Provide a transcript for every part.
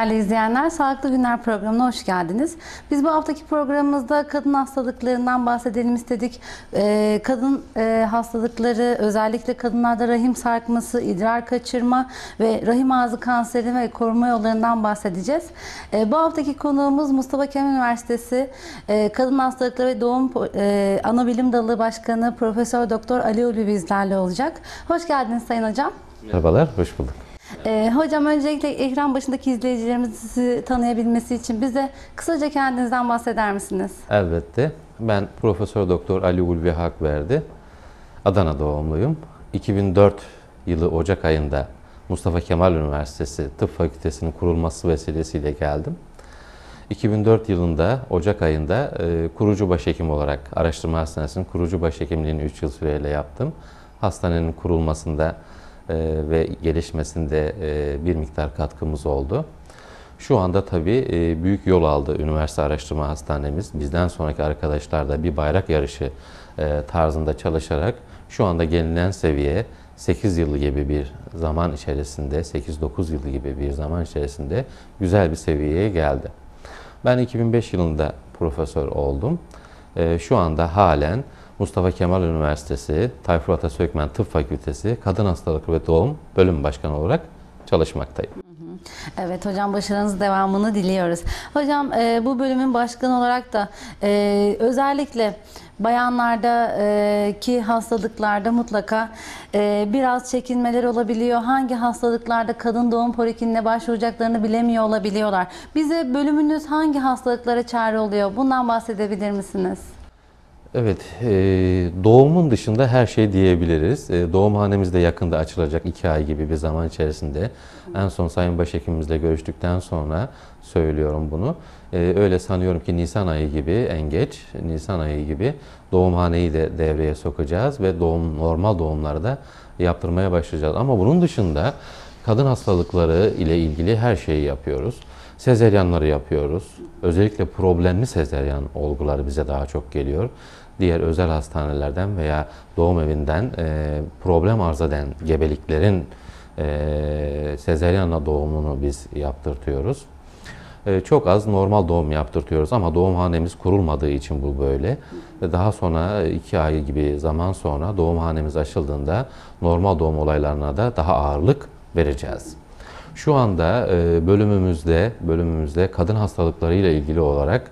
Değerli izleyenler, Sağlıklı Günler programına hoş geldiniz. Biz bu haftaki programımızda kadın hastalıklarından bahsedelim istedik. Ee, kadın e, hastalıkları, özellikle kadınlarda rahim sarkması, idrar kaçırma ve rahim ağzı kanseri ve koruma yollarından bahsedeceğiz. Ee, bu haftaki konuğumuz Mustafa Kemal Üniversitesi e, Kadın Hastalıkları ve Doğum e, Anabilim Dalı Başkanı Profesör Doktor Ali Ulu bizlerle olacak. Hoş geldiniz Sayın Hocam. Merhabalar, hoş bulduk. Ee, hocam öncelikle ekran başındaki izleyicilerimizi tanıyabilmesi için bize kısaca kendinizden bahseder misiniz? Elbette. Ben Profesör Doktor Ali Ulvi Hakverdi. Adana doğumluyum. 2004 yılı Ocak ayında Mustafa Kemal Üniversitesi Tıp Fakültesi'nin kurulması vesilesiyle geldim. 2004 yılında Ocak ayında e, kurucu başhekim olarak araştırma hastanesinin kurucu başhekimliğini 3 yıl süreyle yaptım. Hastanenin kurulmasında ee, ve gelişmesinde e, bir miktar katkımız oldu. Şu anda tabii e, büyük yol aldı üniversite araştırma hastanemiz. Bizden sonraki arkadaşlar da bir bayrak yarışı e, tarzında çalışarak şu anda gelinen seviye 8 yılı gibi bir zaman içerisinde, 8-9 yılı gibi bir zaman içerisinde güzel bir seviyeye geldi. Ben 2005 yılında profesör oldum. Şu anda halen Mustafa Kemal Üniversitesi, Tayfur Atasökmen Tıp Fakültesi Kadın Hastalıkları ve Doğum Bölüm Başkanı olarak çalışmaktayım. Evet hocam başarınız devamını diliyoruz. Hocam e, bu bölümün başkanı olarak da e, özellikle bayanlarda e, ki hastalıklarda mutlaka e, biraz çekinmeler olabiliyor. Hangi hastalıklarda kadın doğum polikliniğine başvuracaklarını bilemiyor olabiliyorlar. Bize bölümünüz hangi hastalıklara çare oluyor? Bundan bahsedebilir misiniz? Evet, e, doğumun dışında her şey diyebiliriz. E, doğumhanemiz de yakında açılacak iki ay gibi bir zaman içerisinde. En son Sayın Başhekimimizle görüştükten sonra söylüyorum bunu. E, öyle sanıyorum ki Nisan ayı gibi, en geç Nisan ayı gibi doğumhaneyi de devreye sokacağız ve doğum normal doğumları da yaptırmaya başlayacağız. Ama bunun dışında kadın hastalıkları ile ilgili her şeyi yapıyoruz. Sezeryanları yapıyoruz. Özellikle problemli sezeryan olguları bize daha çok geliyor diğer özel hastanelerden veya doğum evinden e, problem arz eden gebeliklerin e, sezeryanla doğumunu biz yaptırtıyoruz. E, çok az normal doğum yaptırtıyoruz ama doğumhanemiz kurulmadığı için bu böyle. daha sonra iki ay gibi zaman sonra doğumhanemiz açıldığında normal doğum olaylarına da daha ağırlık vereceğiz. Şu anda e, bölümümüzde bölümümüzde kadın hastalıkları ile ilgili olarak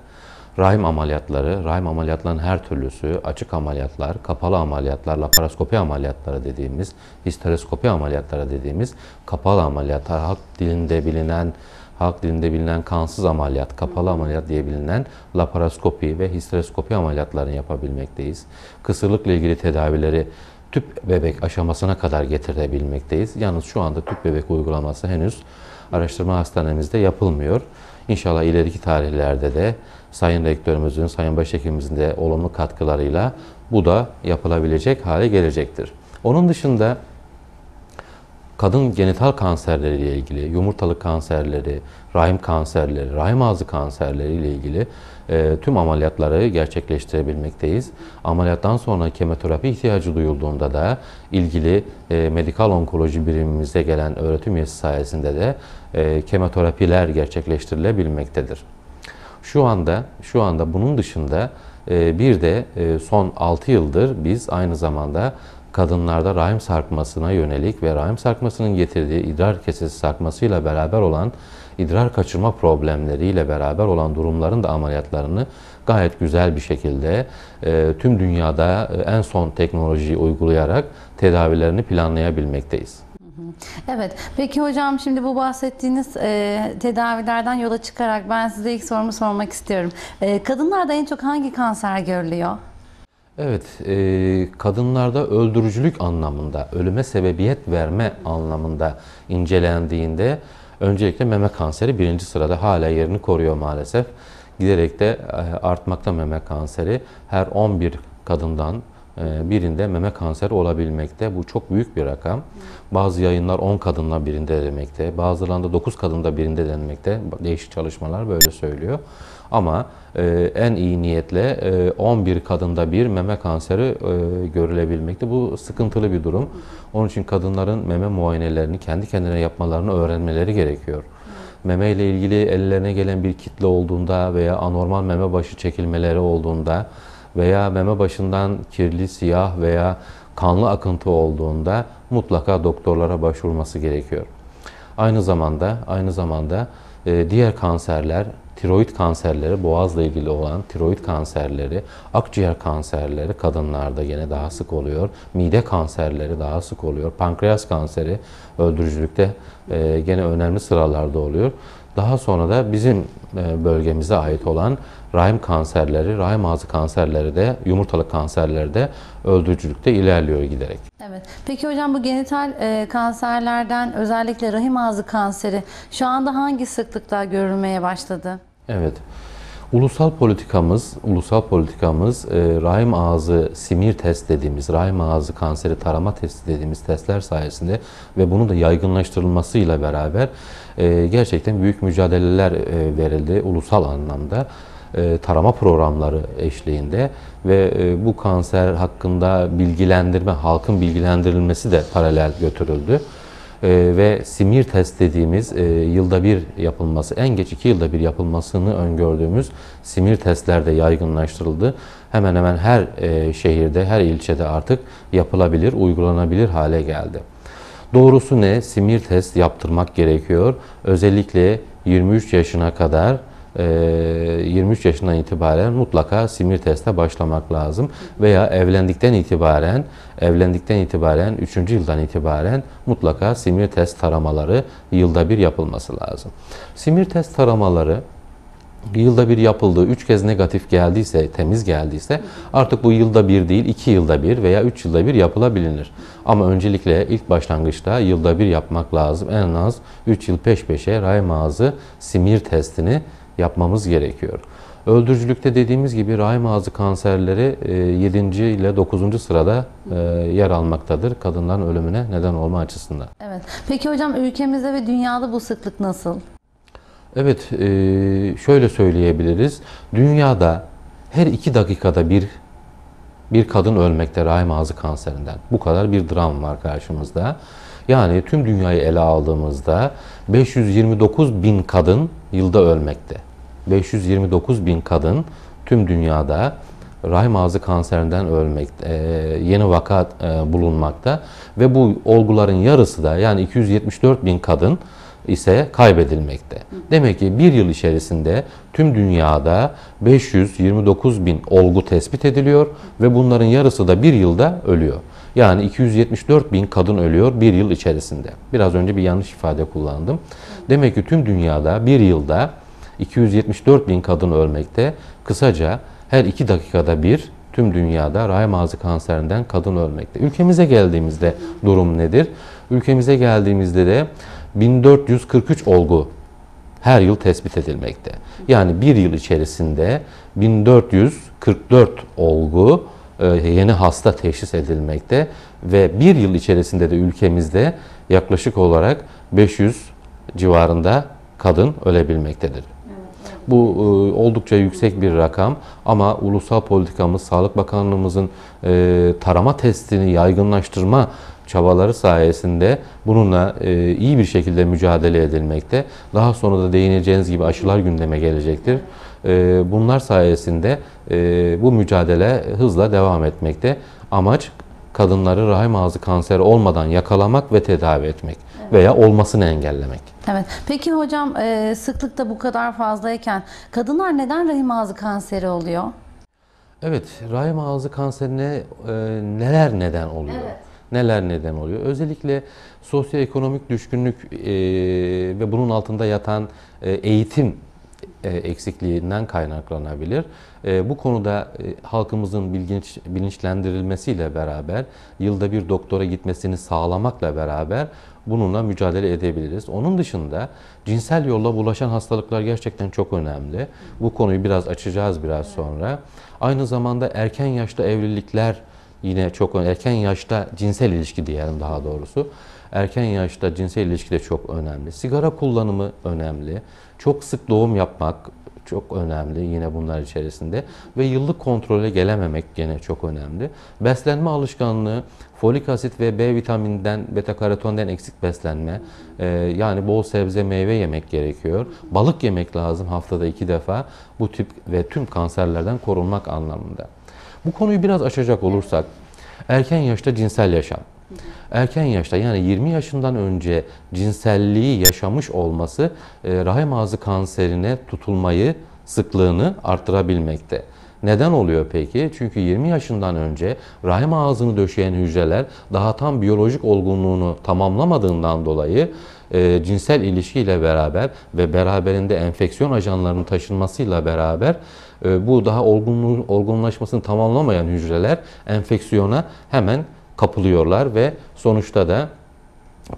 rahim ameliyatları, rahim ameliyatlarının her türlüsü, açık ameliyatlar, kapalı ameliyatlar, laparoskopi ameliyatları dediğimiz, histeroskopi ameliyatları dediğimiz kapalı ameliyatlar, halk dilinde bilinen halk dilinde bilinen kansız ameliyat, kapalı ameliyat diye bilinen laparoskopi ve histeroskopi ameliyatlarını yapabilmekteyiz. Kısırlıkla ilgili tedavileri tüp bebek aşamasına kadar getirebilmekteyiz. Yalnız şu anda tüp bebek uygulaması henüz araştırma hastanemizde yapılmıyor. İnşallah ileriki tarihlerde de Sayın Rektörümüzün, Sayın Başhekimimizin de olumlu katkılarıyla bu da yapılabilecek hale gelecektir. Onun dışında kadın genital kanserleri ile ilgili, yumurtalık kanserleri, rahim kanserleri, rahim ağzı kanserleri ile ilgili e, tüm ameliyatları gerçekleştirebilmekteyiz. Ameliyattan sonra kemoterapi ihtiyacı duyulduğunda da ilgili e, medikal onkoloji birimimize gelen öğretim üyesi sayesinde de e, kemoterapiler gerçekleştirilebilmektedir. Şu anda şu anda bunun dışında e, bir de e, son 6 yıldır biz aynı zamanda kadınlarda rahim sarkmasına yönelik ve rahim sarkmasının getirdiği idrar kesesi sarkmasıyla beraber olan idrar kaçırma problemleriyle beraber olan durumların da ameliyatlarını gayet güzel bir şekilde e, tüm dünyada en son teknolojiyi uygulayarak tedavilerini planlayabilmekteyiz. Evet. Peki hocam şimdi bu bahsettiğiniz e, tedavilerden yola çıkarak ben size ilk sorumu sormak istiyorum. E, kadınlarda en çok hangi kanser görülüyor? Evet, e, kadınlarda öldürücülük anlamında, ölüme sebebiyet verme anlamında incelendiğinde öncelikle meme kanseri birinci sırada hala yerini koruyor maalesef. Giderek de e, artmakta meme kanseri. Her 11 kadından ee, birinde meme kanseri olabilmekte. Bu çok büyük bir rakam. Bazı yayınlar 10 kadınla birinde denmekte, bazılarında 9 kadında birinde denmekte. Değişik çalışmalar böyle söylüyor. Ama e, en iyi niyetle e, 11 kadında bir meme kanseri e, görülebilmekte. Bu sıkıntılı bir durum. Onun için kadınların meme muayenelerini kendi kendine yapmalarını öğrenmeleri gerekiyor meme ile ilgili ellerine gelen bir kitle olduğunda veya anormal meme başı çekilmeleri olduğunda veya meme başından kirli, siyah veya kanlı akıntı olduğunda mutlaka doktorlara başvurması gerekiyor. Aynı zamanda aynı zamanda e, diğer kanserler, tiroid kanserleri, boğazla ilgili olan tiroid kanserleri, akciğer kanserleri kadınlarda yine daha sık oluyor. Mide kanserleri daha sık oluyor. Pankreas kanseri öldürücülükte e, gene önemli sıralarda oluyor. Daha sonra da bizim e, bölgemize ait olan rahim kanserleri, rahim ağzı kanserleri de, yumurtalık kanserleri de öldürücülükte ilerliyor giderek. Evet. Peki hocam bu genital e, kanserlerden özellikle rahim ağzı kanseri şu anda hangi sıklıkla görülmeye başladı? Evet. Ulusal politikamız, ulusal politikamız e, rahim ağzı simir test dediğimiz, rahim ağzı kanseri tarama testi dediğimiz testler sayesinde ve bunun da yaygınlaştırılmasıyla beraber e, gerçekten büyük mücadeleler e, verildi ulusal anlamda e, tarama programları eşliğinde ve e, bu kanser hakkında bilgilendirme, halkın bilgilendirilmesi de paralel götürüldü. Ee, ve simir test dediğimiz e, yılda bir yapılması, en geç iki yılda bir yapılmasını öngördüğümüz simir testlerde yaygınlaştırıldı. Hemen hemen her e, şehirde, her ilçede artık yapılabilir, uygulanabilir hale geldi. Doğrusu ne? Simir test yaptırmak gerekiyor. Özellikle 23 yaşına kadar 23 ee, yaşından itibaren mutlaka simir teste başlamak lazım. Veya evlendikten itibaren evlendikten itibaren 3. yıldan itibaren mutlaka simir test taramaları yılda bir yapılması lazım. Simir test taramaları yılda bir yapıldığı 3 kez negatif geldiyse, temiz geldiyse artık bu yılda bir değil, 2 yılda bir veya 3 yılda bir yapılabilir. Ama öncelikle ilk başlangıçta yılda bir yapmak lazım. En az 3 yıl peş peşe rahim ağzı simir testini yapmamız gerekiyor. Öldürücülükte dediğimiz gibi rahim ağzı kanserleri 7. E, ile 9. sırada e, yer almaktadır. Kadınların ölümüne neden olma açısından. Evet. Peki hocam ülkemizde ve dünyada bu sıklık nasıl? Evet, e, şöyle söyleyebiliriz. Dünyada her iki dakikada bir bir kadın ölmekte rahim ağzı kanserinden. Bu kadar bir dram var karşımızda. Yani tüm dünyayı ele aldığımızda 529 bin kadın yılda ölmekte. 529 bin kadın tüm dünyada rahim ağzı kanserinden ölmek e, yeni vaka e, bulunmakta ve bu olguların yarısı da yani 274 bin kadın ise kaybedilmekte. Demek ki bir yıl içerisinde tüm dünyada 529 bin olgu tespit ediliyor ve bunların yarısı da bir yılda ölüyor. Yani 274 bin kadın ölüyor bir yıl içerisinde. Biraz önce bir yanlış ifade kullandım. Demek ki tüm dünyada bir yılda 274 bin kadın ölmekte. Kısaca her iki dakikada bir tüm dünyada rahim ağzı kanserinden kadın ölmekte. Ülkemize geldiğimizde durum nedir? Ülkemize geldiğimizde de 1443 olgu her yıl tespit edilmekte. Yani bir yıl içerisinde 1444 olgu e, yeni hasta teşhis edilmekte ve bir yıl içerisinde de ülkemizde yaklaşık olarak 500 civarında kadın ölebilmektedir. Bu e, oldukça yüksek bir rakam ama ulusal politikamız, Sağlık Bakanlığımızın e, tarama testini yaygınlaştırma çabaları sayesinde bununla e, iyi bir şekilde mücadele edilmekte. Daha sonra da değineceğiniz gibi aşılar gündeme gelecektir. bunlar sayesinde bu mücadele hızla devam etmekte. Amaç kadınları rahim ağzı kanseri olmadan yakalamak ve tedavi etmek veya olmasını engellemek. Evet. Peki hocam e, sıklıkta bu kadar fazlayken kadınlar neden rahim ağzı kanseri oluyor? Evet, rahim ağzı kanserine e, neler neden oluyor? Evet. Neler neden oluyor? Özellikle sosyoekonomik düşkünlük e, ve bunun altında yatan e, eğitim e, eksikliğinden kaynaklanabilir. E, bu konuda e, halkımızın bilinç, bilinçlendirilmesiyle beraber, yılda bir doktora gitmesini sağlamakla beraber bununla mücadele edebiliriz. Onun dışında cinsel yolla bulaşan hastalıklar gerçekten çok önemli. Bu konuyu biraz açacağız biraz sonra. Aynı zamanda erken yaşta evlilikler yine çok erken yaşta cinsel ilişki diyelim daha doğrusu. Erken yaşta cinsel ilişki de çok önemli. Sigara kullanımı önemli. Çok sık doğum yapmak çok önemli yine bunlar içerisinde ve yıllık kontrole gelememek gene çok önemli. Beslenme alışkanlığı, folik asit ve B vitamininden, beta karotenden eksik beslenme, ee, yani bol sebze meyve yemek gerekiyor. Balık yemek lazım haftada iki defa bu tip ve tüm kanserlerden korunmak anlamında. Bu konuyu biraz açacak olursak, erken yaşta cinsel yaşam. Erken yaşta yani 20 yaşından önce cinselliği yaşamış olması e, rahim ağzı kanserine tutulmayı sıklığını arttırabilmekte. Neden oluyor peki? Çünkü 20 yaşından önce rahim ağzını döşeyen hücreler daha tam biyolojik olgunluğunu tamamlamadığından dolayı e, cinsel ilişkiyle beraber ve beraberinde enfeksiyon ajanlarının taşınmasıyla beraber e, bu daha olgunluğu, olgunlaşmasını tamamlamayan hücreler enfeksiyona hemen kapılıyorlar ve sonuçta da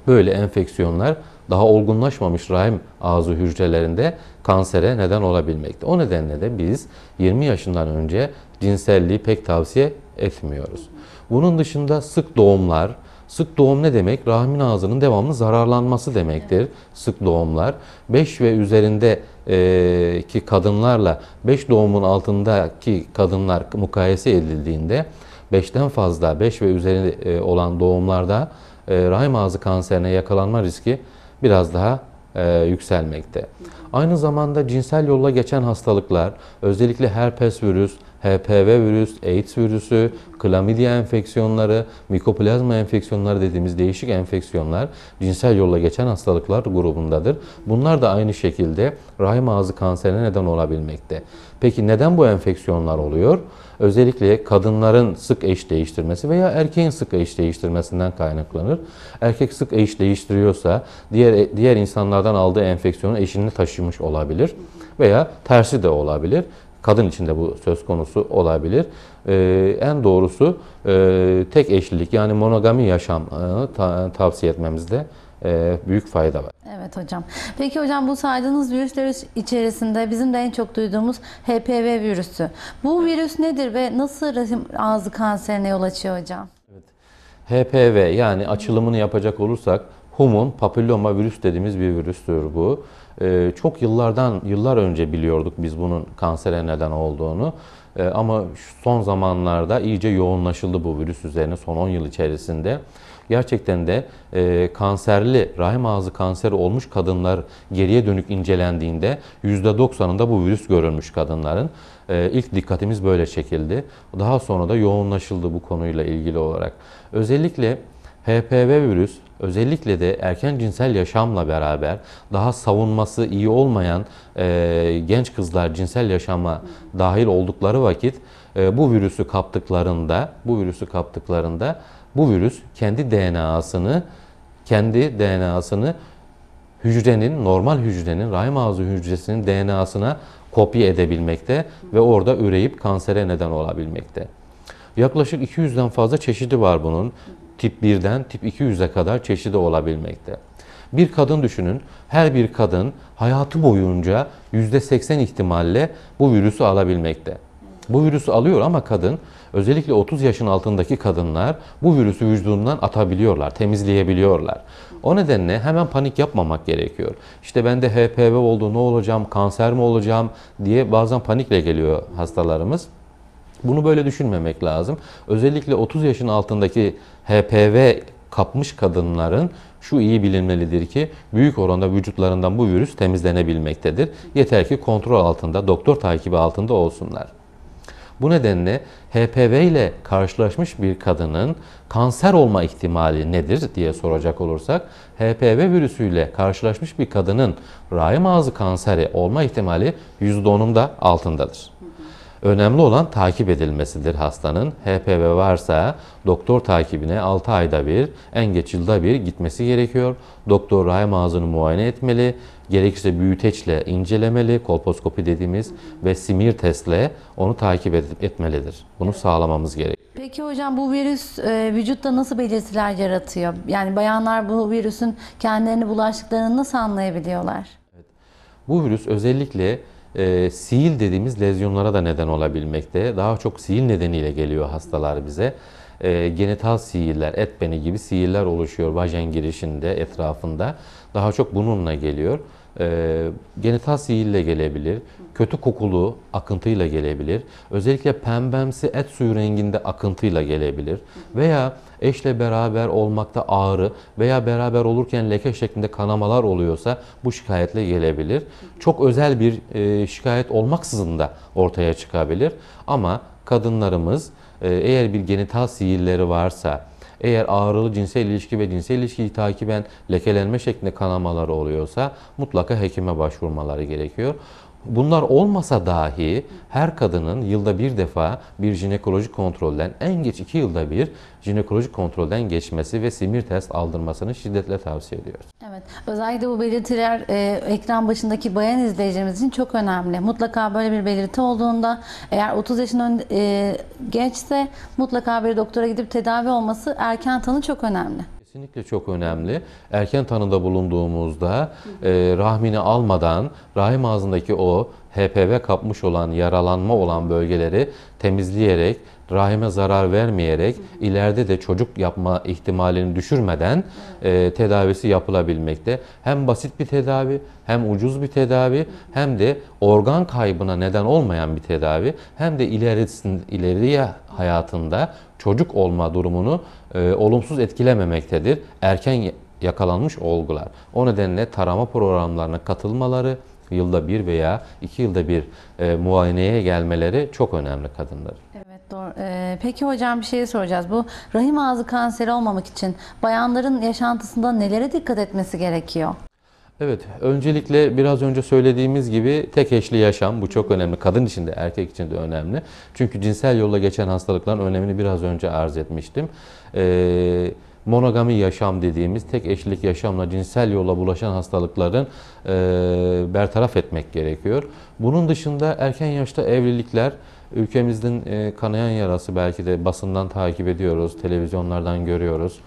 böyle enfeksiyonlar daha olgunlaşmamış rahim ağzı hücrelerinde kansere neden olabilmekte. O nedenle de biz 20 yaşından önce cinselliği pek tavsiye etmiyoruz. Bunun dışında sık doğumlar, Sık doğum ne demek? Rahmin ağzının devamlı zararlanması demektir. Sık doğumlar 5 ve üzerinde ki kadınlarla 5 doğumun altındaki kadınlar mukayese edildiğinde 5'ten fazla, 5 ve üzeri e, olan doğumlarda e, rahim ağzı kanserine yakalanma riski biraz daha e, yükselmekte. Aynı zamanda cinsel yolla geçen hastalıklar, özellikle herpes virüs, HPV virüs, AIDS virüsü, klamidya enfeksiyonları, mikoplazma enfeksiyonları dediğimiz değişik enfeksiyonlar cinsel yolla geçen hastalıklar grubundadır. Bunlar da aynı şekilde rahim ağzı kanserine neden olabilmekte. Peki neden bu enfeksiyonlar oluyor? Özellikle kadınların sık eş değiştirmesi veya erkeğin sık eş değiştirmesinden kaynaklanır. Erkek sık eş değiştiriyorsa diğer diğer insanlardan aldığı enfeksiyonu eşini taşımış olabilir veya tersi de olabilir. Kadın için de bu söz konusu olabilir. Ee, en doğrusu e, tek eşlilik yani monogami yaşamını ta tavsiye etmemizde e, büyük fayda var. Evet hocam. Peki hocam bu saydığınız virüsler içerisinde bizim de en çok duyduğumuz HPV virüsü. Bu virüs nedir ve nasıl rahim ağzı kanserine yol açıyor hocam? Evet. HPV yani açılımını yapacak olursak humun papilloma virüs dediğimiz bir virüstür bu. E, çok yıllardan, yıllar önce biliyorduk biz bunun kansere neden olduğunu. E, ama son zamanlarda iyice yoğunlaşıldı bu virüs üzerine son 10 yıl içerisinde. Gerçekten de e, kanserli, rahim ağzı kanseri olmuş kadınlar geriye dönük incelendiğinde %90'ında bu virüs görülmüş kadınların. E, ilk dikkatimiz böyle çekildi. Daha sonra da yoğunlaşıldı bu konuyla ilgili olarak. Özellikle HPV virüs, özellikle de erken cinsel yaşamla beraber daha savunması iyi olmayan e, genç kızlar cinsel yaşama dahil oldukları vakit e, bu virüsü kaptıklarında bu virüsü kaptıklarında bu virüs kendi DNA'sını kendi DNA'sını hücrenin normal hücrenin rahim ağzı hücresinin DNA'sına kopya edebilmekte ve orada üreyip kansere neden olabilmekte. Yaklaşık 200'den fazla çeşidi var bunun. Tip 1'den tip 200'e kadar çeşidi olabilmekte. Bir kadın düşünün, her bir kadın hayatı boyunca %80 ihtimalle bu virüsü alabilmekte. Bu virüsü alıyor ama kadın, özellikle 30 yaşın altındaki kadınlar bu virüsü vücudundan atabiliyorlar, temizleyebiliyorlar. O nedenle hemen panik yapmamak gerekiyor. İşte bende HPV oldu, ne olacağım, kanser mi olacağım diye bazen panikle geliyor hastalarımız. Bunu böyle düşünmemek lazım. Özellikle 30 yaşın altındaki HPV kapmış kadınların şu iyi bilinmelidir ki büyük oranda vücutlarından bu virüs temizlenebilmektedir. Yeter ki kontrol altında, doktor takibi altında olsunlar. Bu nedenle HPV ile karşılaşmış bir kadının kanser olma ihtimali nedir diye soracak olursak HPV virüsüyle karşılaşmış bir kadının rahim ağzı kanseri olma ihtimali %10'un da altındadır. Önemli olan takip edilmesidir hastanın. HPV varsa doktor takibine 6 ayda bir, en geç yılda bir gitmesi gerekiyor. Doktor rahim ağzını muayene etmeli. Gerekirse büyüteçle incelemeli, kolposkopi dediğimiz ve simir testle onu takip et etmelidir. Bunu sağlamamız gerekiyor. Peki hocam bu virüs e, vücutta nasıl belirtiler yaratıyor? Yani bayanlar bu virüsün kendilerini bulaştıklarını nasıl anlayabiliyorlar? Evet, Bu virüs özellikle e, ee, siil dediğimiz lezyonlara da neden olabilmekte. Daha çok siil nedeniyle geliyor hastalar bize. E, genital siiller, et beni gibi siiller oluşuyor vajen girişinde, etrafında. Daha çok bununla geliyor. E, genital siille gelebilir, kötü kokulu akıntıyla gelebilir. Özellikle pembemsi et suyu renginde akıntıyla gelebilir. Veya eşle beraber olmakta ağrı veya beraber olurken leke şeklinde kanamalar oluyorsa bu şikayetle gelebilir. Çok özel bir e, şikayet olmaksızın da ortaya çıkabilir. Ama kadınlarımız e, eğer bir genital sihirleri varsa, eğer ağrılı cinsel ilişki ve cinsel ilişkiyi takiben lekelenme şeklinde kanamaları oluyorsa mutlaka hekime başvurmaları gerekiyor. Bunlar olmasa dahi her kadının yılda bir defa bir jinekolojik kontrolden en geç iki yılda bir jinekolojik kontrolden geçmesi ve simir test aldırmasını şiddetle tavsiye ediyor. Evet. Özellikle bu belirtiler e, ekran başındaki bayan izleyicimiz için çok önemli. Mutlaka böyle bir belirti olduğunda eğer 30 yaşın ön, e, geçse mutlaka bir doktora gidip tedavi olması erken tanı çok önemli. Kesinlikle çok önemli. Erken tanıda bulunduğumuzda e, rahmini almadan rahim ağzındaki o HPV kapmış olan, yaralanma olan bölgeleri temizleyerek, rahime zarar vermeyerek, hı hı. ileride de çocuk yapma ihtimalini düşürmeden e, tedavisi yapılabilmekte. Hem basit bir tedavi, hem ucuz bir tedavi, hı hı. hem de organ kaybına neden olmayan bir tedavi, hem de ilerisinde, ileriye hayatında çocuk olma durumunu e, olumsuz etkilememektedir. Erken yakalanmış olgular. O nedenle tarama programlarına katılmaları, yılda bir veya iki yılda bir e, muayeneye gelmeleri çok önemli kadınlar. Evet doğru. Ee, peki hocam bir şey soracağız. Bu rahim ağzı kanseri olmamak için bayanların yaşantısında nelere dikkat etmesi gerekiyor? Evet, öncelikle biraz önce söylediğimiz gibi tek eşli yaşam bu çok önemli. Kadın için de erkek için de önemli. Çünkü cinsel yolla geçen hastalıkların önemini biraz önce arz etmiştim. Ee, monogami yaşam dediğimiz tek eşlik yaşamla cinsel yolla bulaşan hastalıkların e, bertaraf etmek gerekiyor. Bunun dışında erken yaşta evlilikler ülkemizin e, kanayan yarası belki de basından takip ediyoruz, televizyonlardan görüyoruz.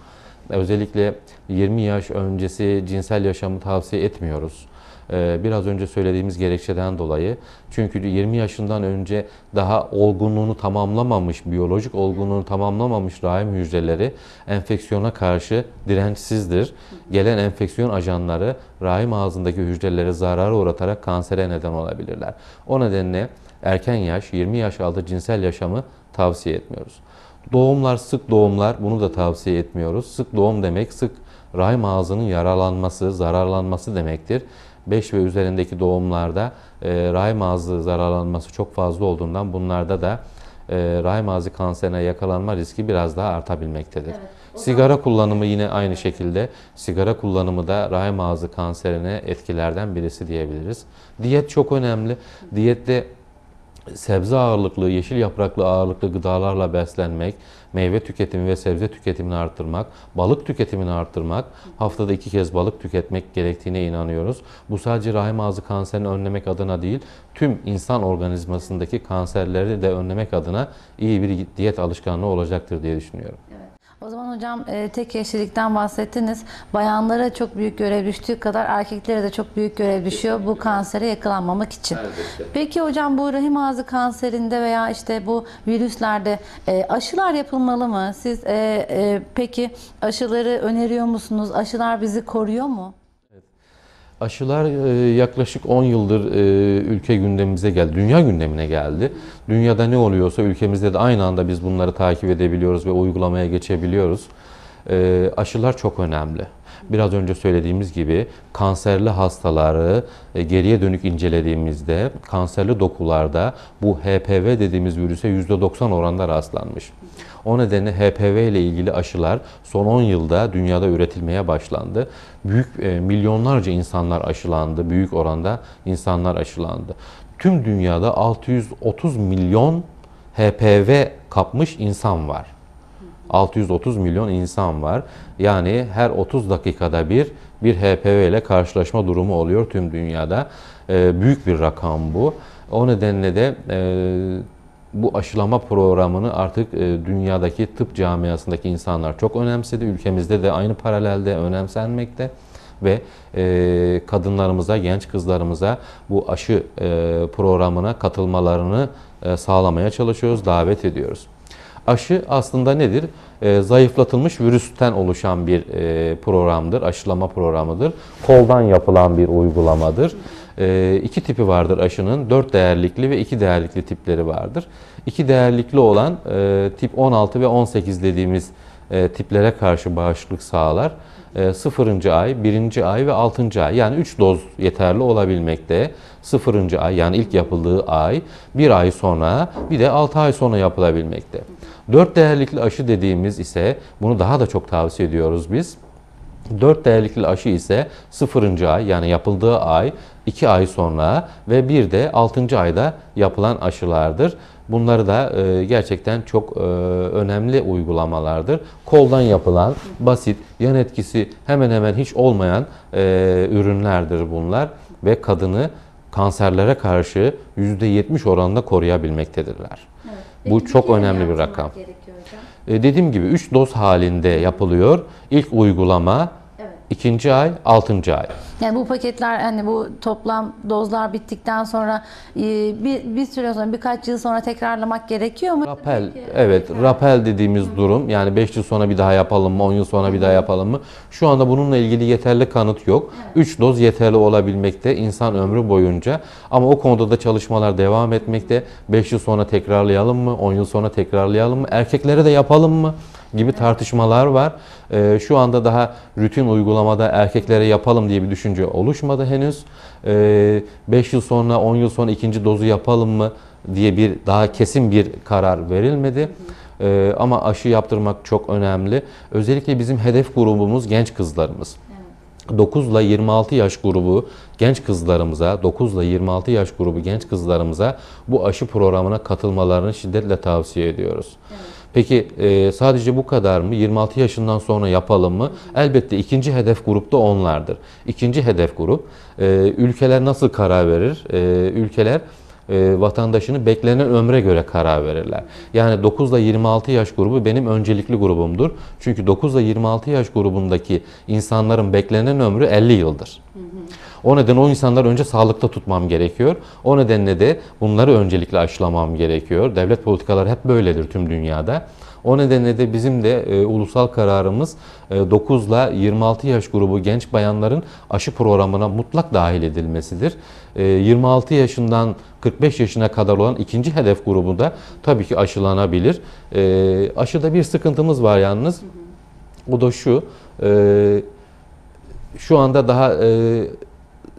Özellikle 20 yaş öncesi cinsel yaşamı tavsiye etmiyoruz ee, biraz önce söylediğimiz gerekçeden dolayı. Çünkü 20 yaşından önce daha olgunluğunu tamamlamamış, biyolojik olgunluğunu tamamlamamış rahim hücreleri enfeksiyona karşı dirençsizdir. Gelen enfeksiyon ajanları rahim ağzındaki hücrelere zarara uğratarak kansere neden olabilirler. O nedenle erken yaş, 20 yaş altı cinsel yaşamı tavsiye etmiyoruz. Doğumlar sık doğumlar bunu da tavsiye etmiyoruz. Sık doğum demek sık rahim ağzının yaralanması, zararlanması demektir. 5 ve üzerindeki doğumlarda e, rahim ağzı zararlanması çok fazla olduğundan bunlarda da e, rahim ağzı kanserine yakalanma riski biraz daha artabilmektedir. Evet, sigara kullanımı yine aynı şekilde. Sigara kullanımı da rahim ağzı kanserine etkilerden birisi diyebiliriz. Diyet çok önemli. Diyette sebze ağırlıklı, yeşil yapraklı ağırlıklı gıdalarla beslenmek, meyve tüketimi ve sebze tüketimini arttırmak, balık tüketimini arttırmak, haftada iki kez balık tüketmek gerektiğine inanıyoruz. Bu sadece rahim ağzı kanserini önlemek adına değil, tüm insan organizmasındaki kanserleri de önlemek adına iyi bir diyet alışkanlığı olacaktır diye düşünüyorum. O zaman hocam e, tek yaşlılıktan bahsettiniz. Bayanlara çok büyük görev düştüğü kadar erkeklere de çok büyük görev düşüyor bu kansere yakalanmamak için. Elbette. Peki hocam bu rahim ağzı kanserinde veya işte bu virüslerde e, aşılar yapılmalı mı? Siz e, peki aşıları öneriyor musunuz? Aşılar bizi koruyor mu? Aşılar e, yaklaşık 10 yıldır e, ülke gündemimize geldi, dünya gündemine geldi. Dünyada ne oluyorsa ülkemizde de aynı anda biz bunları takip edebiliyoruz ve uygulamaya geçebiliyoruz e, aşılar çok önemli. Biraz önce söylediğimiz gibi kanserli hastaları e, geriye dönük incelediğimizde kanserli dokularda bu HPV dediğimiz virüse %90 oranda rastlanmış. O nedenle HPV ile ilgili aşılar son 10 yılda dünyada üretilmeye başlandı. Büyük e, milyonlarca insanlar aşılandı, büyük oranda insanlar aşılandı. Tüm dünyada 630 milyon HPV kapmış insan var. 630 milyon insan var. Yani her 30 dakikada bir bir HPV ile karşılaşma durumu oluyor tüm dünyada. E, büyük bir rakam bu. O nedenle de e, bu aşılama programını artık e, dünyadaki tıp camiasındaki insanlar çok önemsedi. Ülkemizde de aynı paralelde önemsenmekte ve e, kadınlarımıza, genç kızlarımıza bu aşı e, programına katılmalarını e, sağlamaya çalışıyoruz, davet ediyoruz. Aşı aslında nedir? E, zayıflatılmış virüsten oluşan bir e, programdır, aşılama programıdır. Koldan yapılan bir uygulamadır. E, iki tipi vardır aşının. Dört değerlikli ve iki değerlikli tipleri vardır. İki değerlikli olan e, tip 16 ve 18 dediğimiz e, tiplere karşı bağışıklık sağlar. 0. E, ay, 1. ay ve 6. ay yani üç doz yeterli olabilmekte. 0. ay yani ilk yapıldığı ay, 1 ay sonra bir de 6 ay sonra yapılabilmekte. Dört değerlikli aşı dediğimiz ise bunu daha da çok tavsiye ediyoruz biz. 4 değerlikli aşı ise 0. ay yani yapıldığı ay 2 ay sonra ve bir de 6. ayda yapılan aşılardır. Bunları da e, gerçekten çok e, önemli uygulamalardır. Koldan yapılan basit, yan etkisi hemen hemen hiç olmayan e, ürünlerdir bunlar ve kadını kanserlere karşı %70 oranında koruyabilmektedirler. Evet. Bu çok önemli bir rakam. E, dediğim gibi 3 doz halinde yapılıyor. İlk uygulama evet. ikinci ay, altıncı ay. Yani bu paketler hani bu toplam dozlar bittikten sonra e, bir, bir süre sonra birkaç yıl sonra tekrarlamak gerekiyor mu? Rapel, Peki. evet rapel dediğimiz Hı. durum yani 5 yıl sonra bir daha yapalım mı 10 yıl sonra bir daha yapalım mı? Şu anda bununla ilgili yeterli kanıt yok. 3 evet. doz yeterli olabilmekte insan ömrü boyunca ama o konuda da çalışmalar devam etmekte. 5 yıl sonra tekrarlayalım mı 10 yıl sonra tekrarlayalım mı? Erkeklere de yapalım mı? gibi tartışmalar var. Ee, şu anda daha rutin uygulamada erkeklere yapalım diye bir düşün düşünce oluşmadı henüz. 5 ee, yıl sonra, 10 yıl sonra ikinci dozu yapalım mı diye bir daha kesin bir karar verilmedi. Ee, ama aşı yaptırmak çok önemli. Özellikle bizim hedef grubumuz genç kızlarımız. 9 ile 26 yaş grubu genç kızlarımıza, 9 ile 26 yaş grubu genç kızlarımıza bu aşı programına katılmalarını şiddetle tavsiye ediyoruz. Evet. Peki e, sadece bu kadar mı? 26 yaşından sonra yapalım mı? Elbette ikinci hedef grup da onlardır. İkinci hedef grup e, ülkeler nasıl karar verir? E, ülkeler e, vatandaşını beklenen ömre göre karar verirler. Yani 9 ile 26 yaş grubu benim öncelikli grubumdur. Çünkü 9 ile 26 yaş grubundaki insanların beklenen ömrü 50 yıldır. Hı hı. O nedenle o insanları önce sağlıkta tutmam gerekiyor. O nedenle de bunları öncelikle aşılamam gerekiyor. Devlet politikaları hep böyledir tüm dünyada. O nedenle de bizim de e, ulusal kararımız e, 9 ile 26 yaş grubu genç bayanların aşı programına mutlak dahil edilmesidir. E, 26 yaşından 45 yaşına kadar olan ikinci hedef grubu da tabii ki aşılanabilir. E, aşıda bir sıkıntımız var yalnız. O da şu, e, şu anda daha... E,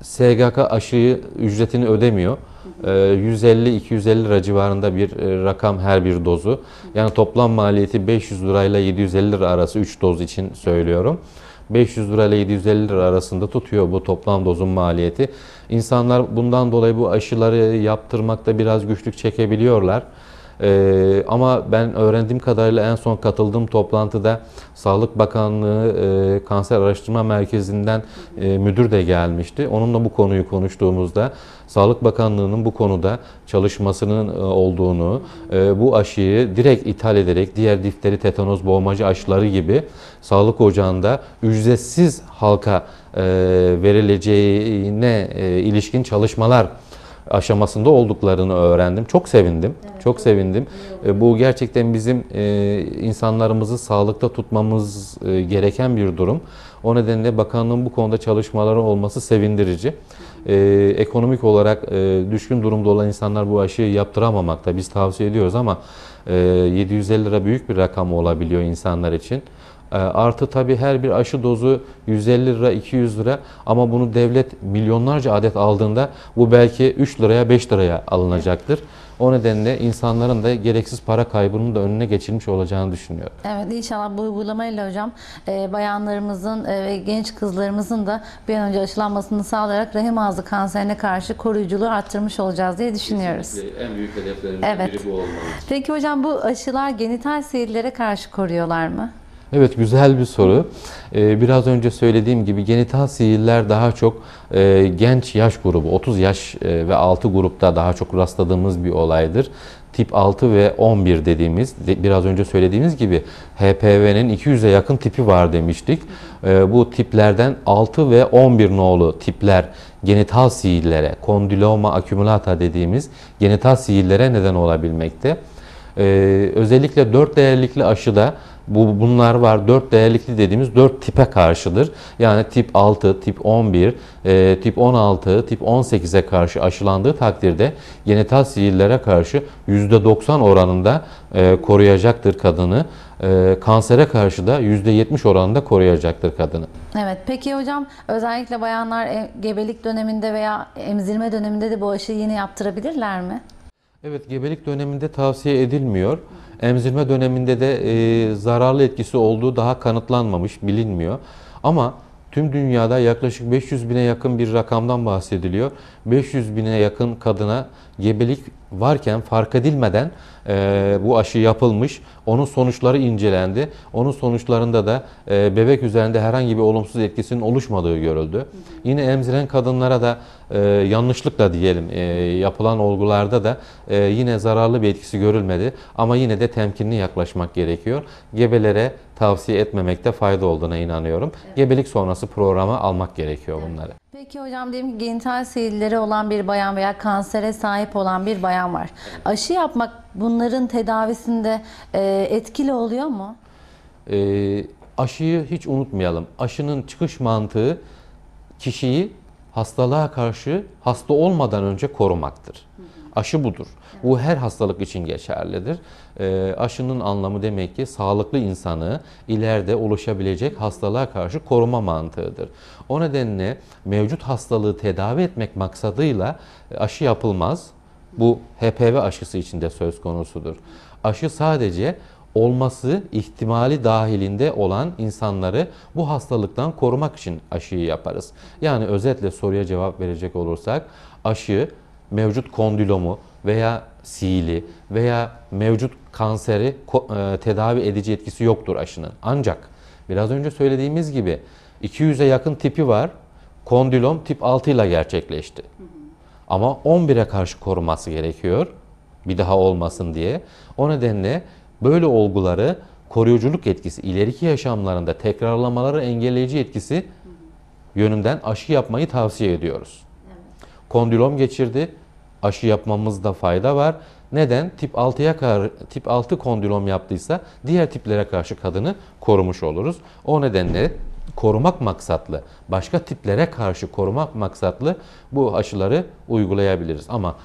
SGK aşıyı ücretini ödemiyor. 150-250 ee, lira civarında bir e, rakam her bir dozu. Yani toplam maliyeti 500 lirayla 750 lira arası 3 doz için söylüyorum. 500 lirayla 750 lira arasında tutuyor bu toplam dozun maliyeti. İnsanlar bundan dolayı bu aşıları yaptırmakta biraz güçlük çekebiliyorlar. E, ama ben öğrendiğim kadarıyla en son katıldığım toplantıda Sağlık Bakanlığı e, Kanser Araştırma Merkezi'nden e, müdür de gelmişti. Onunla bu konuyu konuştuğumuzda Sağlık Bakanlığı'nın bu konuda çalışmasının e, olduğunu, e, bu aşıyı direkt ithal ederek diğer difteri, tetanoz, boğmacı aşıları gibi sağlık ocağında ücretsiz halka e, verileceğine e, ilişkin çalışmalar aşamasında olduklarını öğrendim. Çok sevindim. Evet. Çok sevindim. Evet. Bu gerçekten bizim e, insanlarımızı sağlıkta tutmamız e, gereken bir durum. O nedenle bakanlığın bu konuda çalışmaları olması sevindirici. Ee, ekonomik olarak e, düşkün durumda olan insanlar bu aşıyı yaptıramamakta. Biz tavsiye ediyoruz ama e, 750 lira büyük bir rakam olabiliyor insanlar için. Ee, artı tabii her bir aşı dozu 150 lira, 200 lira ama bunu devlet milyonlarca adet aldığında bu belki 3 liraya, 5 liraya alınacaktır. O nedenle insanların da gereksiz para kaybının da önüne geçilmiş olacağını düşünüyorum. Evet inşallah bu uygulamayla hocam e, bayanlarımızın e, ve genç kızlarımızın da bir an önce aşılanmasını sağlayarak rahim ağzı kanserine karşı koruyuculuğu arttırmış olacağız diye düşünüyoruz. Kesinlikle en büyük hedeflerimizden evet. biri bu olmalı. Peki hocam bu aşılar genital sivilcelere karşı koruyorlar mı? Evet güzel bir soru. Ee, biraz önce söylediğim gibi genital sihirler daha çok e, genç yaş grubu 30 yaş e, ve 6 grupta daha çok rastladığımız bir olaydır. Tip 6 ve 11 dediğimiz biraz önce söylediğimiz gibi HPV'nin 200'e yakın tipi var demiştik. E, bu tiplerden 6 ve 11 nolu tipler genital sihirlere, kondiloma akümulata dediğimiz genital sihirlere neden olabilmekte. Ee, özellikle 4 değerlikli aşıda bu, bunlar var. Dört değerlikli dediğimiz dört tipe karşıdır. Yani tip 6, tip 11, e, tip 16, tip 18'e karşı aşılandığı takdirde genital sihirlere karşı %90 oranında e, koruyacaktır kadını. E, kansere karşı da %70 oranında koruyacaktır kadını. Evet peki hocam özellikle bayanlar gebelik döneminde veya emzirme döneminde de bu aşıyı yine yaptırabilirler mi? Evet gebelik döneminde tavsiye edilmiyor. Emzirme döneminde de e, zararlı etkisi olduğu daha kanıtlanmamış, bilinmiyor. Ama tüm dünyada yaklaşık 500 bine yakın bir rakamdan bahsediliyor. 500 bine yakın kadına gebelik varken fark edilmeden e, bu aşı yapılmış. Onun sonuçları incelendi. Onun sonuçlarında da e, bebek üzerinde herhangi bir olumsuz etkisinin oluşmadığı görüldü. Hı hı. Yine emziren kadınlara da e, yanlışlıkla diyelim e, yapılan olgularda da e, yine zararlı bir etkisi görülmedi. Ama yine de temkinli yaklaşmak gerekiyor. Gebelere tavsiye etmemekte fayda olduğuna inanıyorum. Evet. Gebelik sonrası programa almak gerekiyor evet. bunları. Peki hocam diyelim ki genital sihirleri olan bir bayan veya kansere sahip olan bir bayan var. Aşı yapmak bunların tedavisinde e, etkili oluyor mu? E, aşıyı hiç unutmayalım. Aşının çıkış mantığı kişiyi hastalığa karşı hasta olmadan önce korumaktır. Hı hı. Aşı budur. Bu her hastalık için geçerlidir. E, aşının anlamı demek ki sağlıklı insanı ileride oluşabilecek hastalığa karşı koruma mantığıdır. O nedenle mevcut hastalığı tedavi etmek maksadıyla aşı yapılmaz. Bu HPV aşısı için de söz konusudur. Aşı sadece olması ihtimali dahilinde olan insanları bu hastalıktan korumak için aşıyı yaparız. Yani özetle soruya cevap verecek olursak aşı mevcut kondilomu veya sihili veya mevcut kanseri e, tedavi edici etkisi yoktur aşının. Ancak biraz önce söylediğimiz gibi 200'e yakın tipi var. Kondilom tip 6 ile gerçekleşti. Ama 11'e karşı koruması gerekiyor. Bir daha olmasın diye. O nedenle böyle olguları koruyuculuk etkisi, ileriki yaşamlarında tekrarlamaları engelleyici etkisi yönünden aşı yapmayı tavsiye ediyoruz. Kondilom geçirdi aşı yapmamızda fayda var. Neden? Tip 6'ya kadar tip 6 kondilom yaptıysa diğer tiplere karşı kadını korumuş oluruz. O nedenle korumak maksatlı, başka tiplere karşı korumak maksatlı bu aşıları uygulayabiliriz. Ama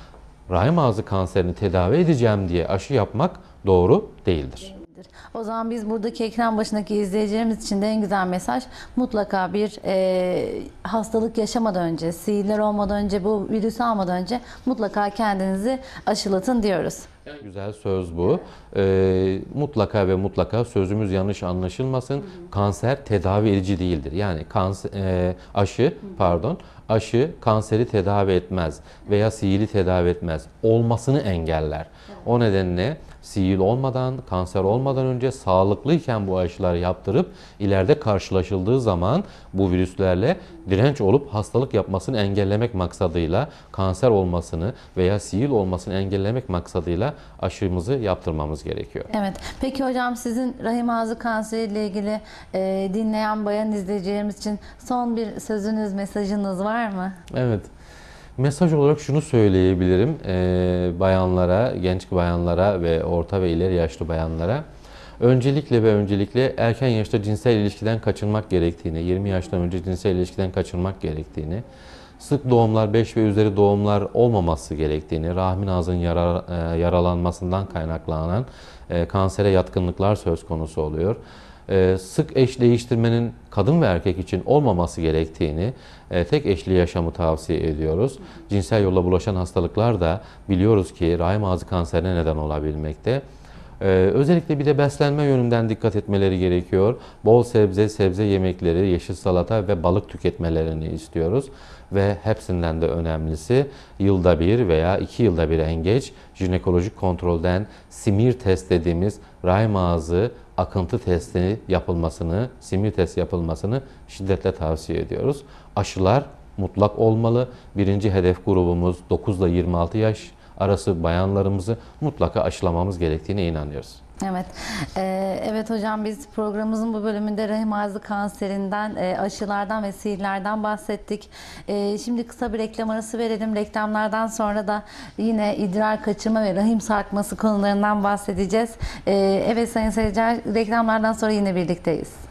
rahim ağzı kanserini tedavi edeceğim diye aşı yapmak doğru değildir olabilir. O zaman biz buradaki ekran başındaki izleyicilerimiz için de en güzel mesaj mutlaka bir e, hastalık yaşamadan önce, sihirler olmadan önce, bu virüsü almadan önce mutlaka kendinizi aşılatın diyoruz. güzel söz bu. Ee, mutlaka ve mutlaka sözümüz yanlış anlaşılmasın. Hı hı. Kanser tedavi edici değildir. Yani kanser, e, aşı hı hı. pardon aşı kanseri tedavi etmez veya sihirli tedavi etmez. Olmasını engeller. Hı. O nedenle sihir olmadan, kanser olmadan önce sağlıklıyken bu aşılar yaptırıp ileride karşılaşıldığı zaman bu virüslerle direnç olup hastalık yapmasını engellemek maksadıyla kanser olmasını veya sihir olmasını engellemek maksadıyla aşımızı yaptırmamız gerekiyor. Evet. Peki hocam sizin rahim ağzı kanseriyle ilgili e, dinleyen bayan izleyicilerimiz için son bir sözünüz, mesajınız var mı? Evet. Mesaj olarak şunu söyleyebilirim e, bayanlara, genç bayanlara ve orta ve ileri yaşlı bayanlara. Öncelikle ve öncelikle erken yaşta cinsel ilişkiden kaçınmak gerektiğini, 20 yaştan önce cinsel ilişkiden kaçınmak gerektiğini, sık doğumlar 5 ve üzeri doğumlar olmaması gerektiğini, rahmin ağzının yara, e, yaralanmasından kaynaklanan e, kansere yatkınlıklar söz konusu oluyor. E, sık eş değiştirmenin kadın ve erkek için olmaması gerektiğini, e, tek eşli yaşamı tavsiye ediyoruz. Cinsel yolla bulaşan hastalıklar da biliyoruz ki rahim ağzı kanserine neden olabilmekte. E, özellikle bir de beslenme yönünden dikkat etmeleri gerekiyor. Bol sebze, sebze yemekleri, yeşil salata ve balık tüketmelerini istiyoruz. Ve hepsinden de önemlisi yılda bir veya iki yılda bir en geç jinekolojik kontrolden simir test dediğimiz rahim ağzı akıntı testini yapılmasını, simir test yapılmasını şiddetle tavsiye ediyoruz. Aşılar mutlak olmalı. Birinci hedef grubumuz 9 ile 26 yaş arası bayanlarımızı mutlaka aşılamamız gerektiğine inanıyoruz. Evet, ee, evet hocam biz programımızın bu bölümünde rahim ağzı kanserinden, e, aşılardan ve sihirlerden bahsettik. E, şimdi kısa bir reklam arası verelim. Reklamlardan sonra da yine idrar kaçırma ve rahim sarkması konularından bahsedeceğiz. E, evet sayın seyirciler, reklamlardan sonra yine birlikteyiz.